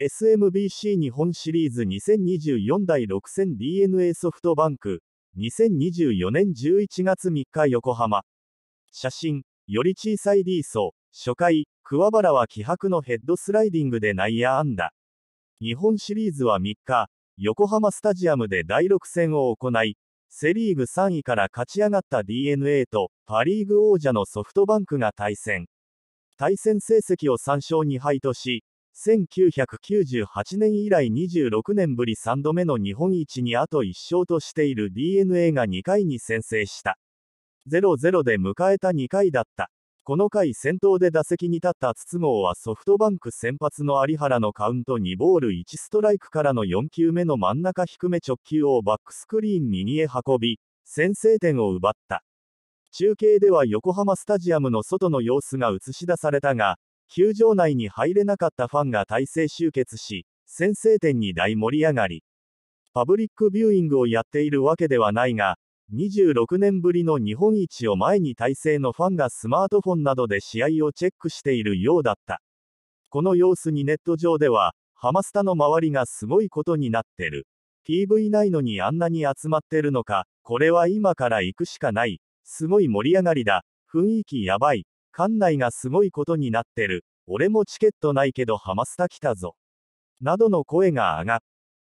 SMBC 日本シリーズ2024第6戦 DNA ソフトバンク2024年11月3日横浜写真より小さい D 層初回桑原は気迫のヘッドスライディングで内野安打日本シリーズは3日横浜スタジアムで第6戦を行いセ・リーグ3位から勝ち上がった d n a とパ・リーグ王者のソフトバンクが対戦対戦成績を3勝2敗とし1998年以来26年ぶり3度目の日本一にあと1勝としている DNA が2回に先制した。0-0で迎えた2回だった。この回先頭で打席に立った筒香はソフトバンク先発の有原のカウント2ボール1ストライクからの4球目の真ん中低め直球をバックスクリーン右へ運び、先制点を奪った。中継では横浜スタジアムの外の様子が映し出されたが、球場内に入れなかったファンが大勢集結し、先制点に大盛り上がり。パブリックビューイングをやっているわけではないが、26年ぶりの日本一を前に大勢のファンがスマートフォンなどで試合をチェックしているようだった。この様子にネット上では、ハマスタの周りがすごいことになってる。PV ないのにあんなに集まってるのか、これは今から行くしかない。すごい盛り上がりだ。雰囲気やばい。館内がすごいことになってる。俺もチケットないけどハマスタ来たぞ。などの声が上がっ